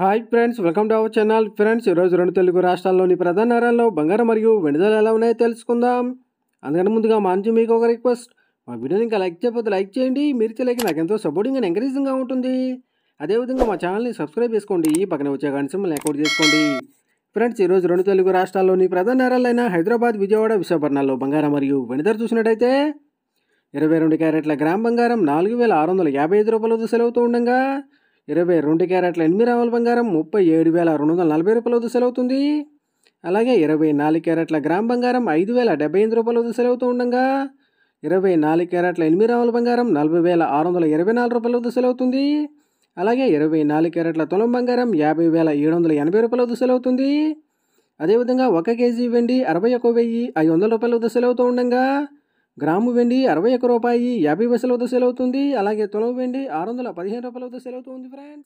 hi friends welcome to our channel friends ఈరోజు రెండు తెలుగు రాష్ట్రాల్లోని ప్రధాన నగరాల్లో బంగారం మరియు వెనుదలు ఎలా ఉన్నాయో తెలుసుకుందాం అందుకని ముందుగా మా మీకు ఒక రిక్వెస్ట్ మా వీడియోని ఇంకా లైక్ చేయకపోతే లైక్ చేయండి మీరు చేయలేక నాకు ఎంతో సపోర్టింగ్ అని ఎంకరేజింగ్గా ఉంటుంది అదేవిధంగా మా ఛానల్ని సబ్స్క్రైబ్ చేసుకోండి పక్కన వచ్చే కానీ సింబల్ అకౌంట్ చేసుకోండి ఫ్రెండ్స్ ఈరోజు రెండు తెలుగు రాష్ట్రాల్లోని ప్రధాన నగరాలైన హైదరాబాద్ విజయవాడ విశాఖపట్నాల్లో బంగారం మరియు వెనుదరు చూసినట్టయితే ఇరవై రెండు క్యారెట్ల గ్రామ్ బంగారం నాలుగు వేల ఆరు వందల యాభై ఐదు రూపాయలతో సెలవుతూ ఉండగా ఇరవై రెండు క్యారెట్ల ఎనిమిది రావాల బంగారం ముప్పై ఏడు వేల రెండు వందల నలభై రూపాయల వద్ద సెలవుతుంది అలాగే ఇరవై నాలుగు క్యారెట్ల గ్రామ్ బంగారం ఐదు వేల డెబ్బై ఎనిమిది రూపాయల వద్ద సెలవుతూ ఉండగా ఇరవై నాలుగు క్యారెట్ల ఎనిమిది రావాల బంగారం నలభై వేల ఆరు వందల ఇరవై నాలుగు రూపాయల వద్ద సెలవుతుంది అలాగే ఇరవై నాలుగు క్యారెట్ల తులం బంగారం యాభై వేల ఏడు వందల ఎనభై రూపాయల వద్ద సెలవుతుంది అదేవిధంగా ఒక కేజీ వెండి అరవై ఒక వెయ్యి ఐదు వందల రూపాయల వద్ద సెలవుతూ ఉండగా గ్రాము వెండి అరవై ఒక్క రూపాయి యాభై పైసల వద్ద అవుతుంది అలాగే తొలవ వెండి ఆరు వందల పదిహేను రూపాయల వద్ద సేల్ ఫ్రెండ్స్